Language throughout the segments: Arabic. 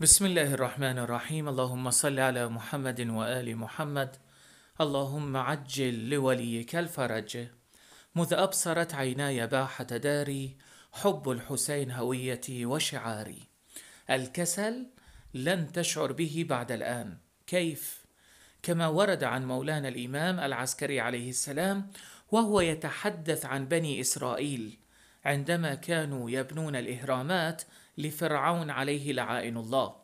بسم الله الرحمن الرحيم اللهم صل على محمد وآل محمد اللهم عجل لوليك الفرج مذ أبصرت عيناي باحة داري حب الحسين هويتي وشعاري الكسل لن تشعر به بعد الآن كيف؟ كما ورد عن مولانا الإمام العسكري عليه السلام وهو يتحدث عن بني إسرائيل عندما كانوا يبنون الإهرامات لفرعون عليه لعائن الله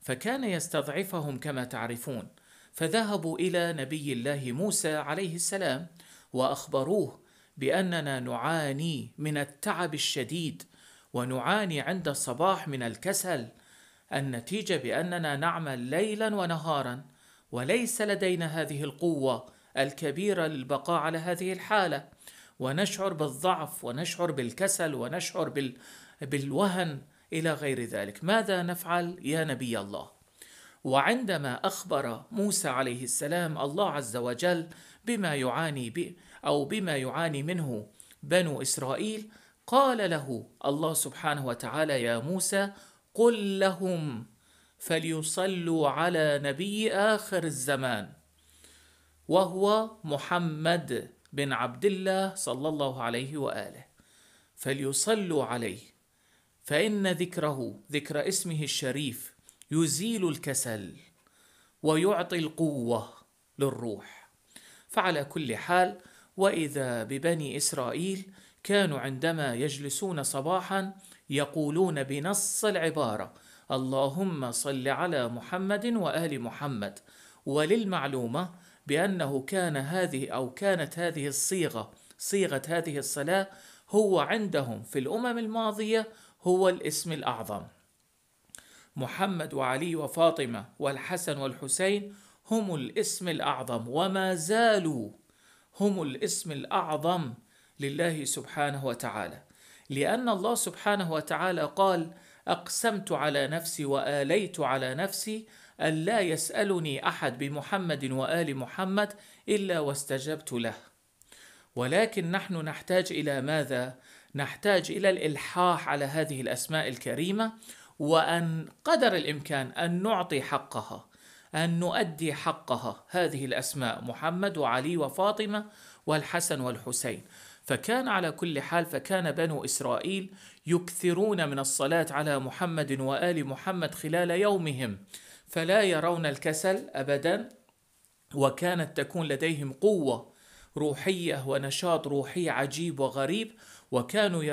فكان يستضعفهم كما تعرفون فذهبوا الى نبي الله موسى عليه السلام واخبروه باننا نعاني من التعب الشديد ونعاني عند الصباح من الكسل النتيجه باننا نعمل ليلا ونهارا وليس لدينا هذه القوه الكبيره للبقاء على هذه الحاله ونشعر بالضعف ونشعر بالكسل ونشعر بال... بالوهن الى غير ذلك ماذا نفعل يا نبي الله وعندما اخبر موسى عليه السلام الله عز وجل بما يعاني به او بما يعاني منه بنو اسرائيل قال له الله سبحانه وتعالى يا موسى قل لهم فليصلوا على نبي اخر الزمان وهو محمد بن عبد الله صلى الله عليه واله فليصلوا عليه فإن ذكره ذكر اسمه الشريف يزيل الكسل ويعطي القوة للروح فعلى كل حال وإذا ببني إسرائيل كانوا عندما يجلسون صباحا يقولون بنص العبارة اللهم صل على محمد وآل محمد وللمعلومة بأنه كان هذه أو كانت هذه الصيغة صيغة هذه الصلاة هو عندهم في الأمم الماضية هو الاسم الأعظم محمد وعلي وفاطمة والحسن والحسين هم الاسم الأعظم وما زالوا هم الاسم الأعظم لله سبحانه وتعالى لأن الله سبحانه وتعالى قال أقسمت على نفسي وآليت على نفسي ألا يسألني أحد بمحمد وآل محمد إلا واستجبت له ولكن نحن نحتاج إلى ماذا؟ نحتاج الى الالحاح على هذه الاسماء الكريمه وان قدر الامكان ان نعطي حقها ان نؤدي حقها هذه الاسماء محمد وعلي وفاطمه والحسن والحسين فكان على كل حال فكان بنو اسرائيل يكثرون من الصلاه على محمد وال محمد خلال يومهم فلا يرون الكسل ابدا وكانت تكون لديهم قوه روحية ونشاط روحي عجيب وغريب وكانوا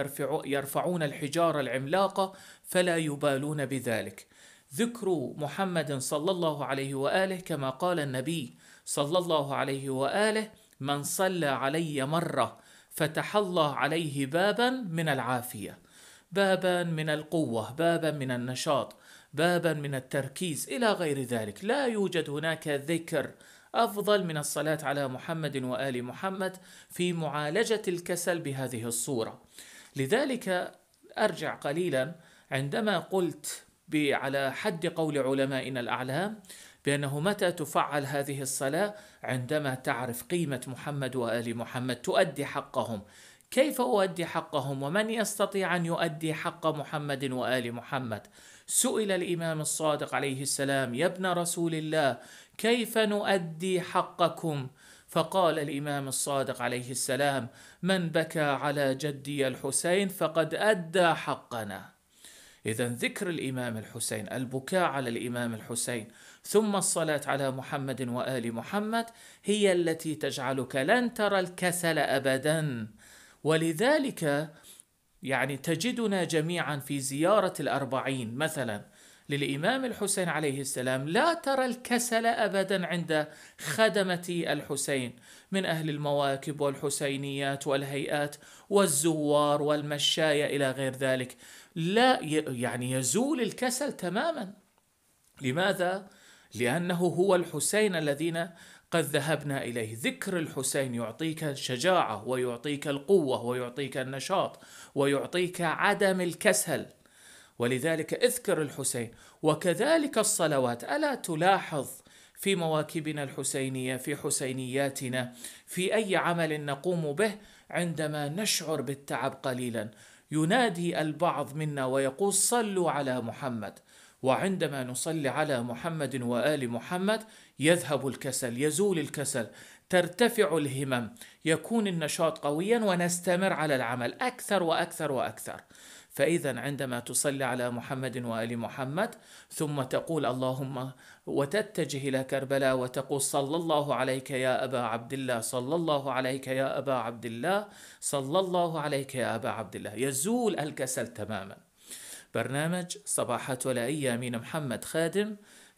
يرفعون الحجارة العملاقة فلا يبالون بذلك ذكر محمد صلى الله عليه وآله كما قال النبي صلى الله عليه وآله من صلى علي مرة فتح الله عليه بابا من العافية بابا من القوة بابا من النشاط بابا من التركيز إلى غير ذلك لا يوجد هناك ذكر أفضل من الصلاة على محمد وآل محمد في معالجة الكسل بهذه الصورة لذلك أرجع قليلا عندما قلت على حد قول علمائنا الأعلام بأنه متى تفعل هذه الصلاة عندما تعرف قيمة محمد وآل محمد تؤدي حقهم كيف أؤدي حقهم ومن يستطيع أن يؤدي حق محمد وآل محمد سئل الإمام الصادق عليه السلام يا ابن رسول الله كيف نؤدي حقكم فقال الإمام الصادق عليه السلام من بكى على جدي الحسين فقد أدى حقنا إذا ذكر الإمام الحسين البكاء على الإمام الحسين ثم الصلاة على محمد وآل محمد هي التي تجعلك لن ترى الكسل أبداً ولذلك يعني تجدنا جميعا في زيارة الأربعين مثلا للإمام الحسين عليه السلام لا ترى الكسل أبدا عند خدمة الحسين من أهل المواكب والحسينيات والهيئات والزوار والمشاية إلى غير ذلك لا يعني يزول الكسل تماما لماذا؟ لأنه هو الحسين الذين قد ذهبنا اليه ذكر الحسين يعطيك الشجاعه ويعطيك القوه ويعطيك النشاط ويعطيك عدم الكسل ولذلك اذكر الحسين وكذلك الصلوات الا تلاحظ في مواكبنا الحسينيه في حسينياتنا في اي عمل نقوم به عندما نشعر بالتعب قليلا ينادي البعض منا ويقول صلوا على محمد وعندما نصلي على محمد وال محمد يذهب الكسل يزول الكسل ترتفع الهمم يكون النشاط قويا ونستمر على العمل اكثر واكثر واكثر فاذا عندما تصلي على محمد وال محمد ثم تقول اللهم وتتجه الى كربلاء وتقول صلى الله عليك يا ابا عبد الله صلى الله عليك يا ابا عبد الله صلى الله عليك يا ابا عبد الله يزول الكسل تماما برنامج صباحات ولائيه امين محمد خادم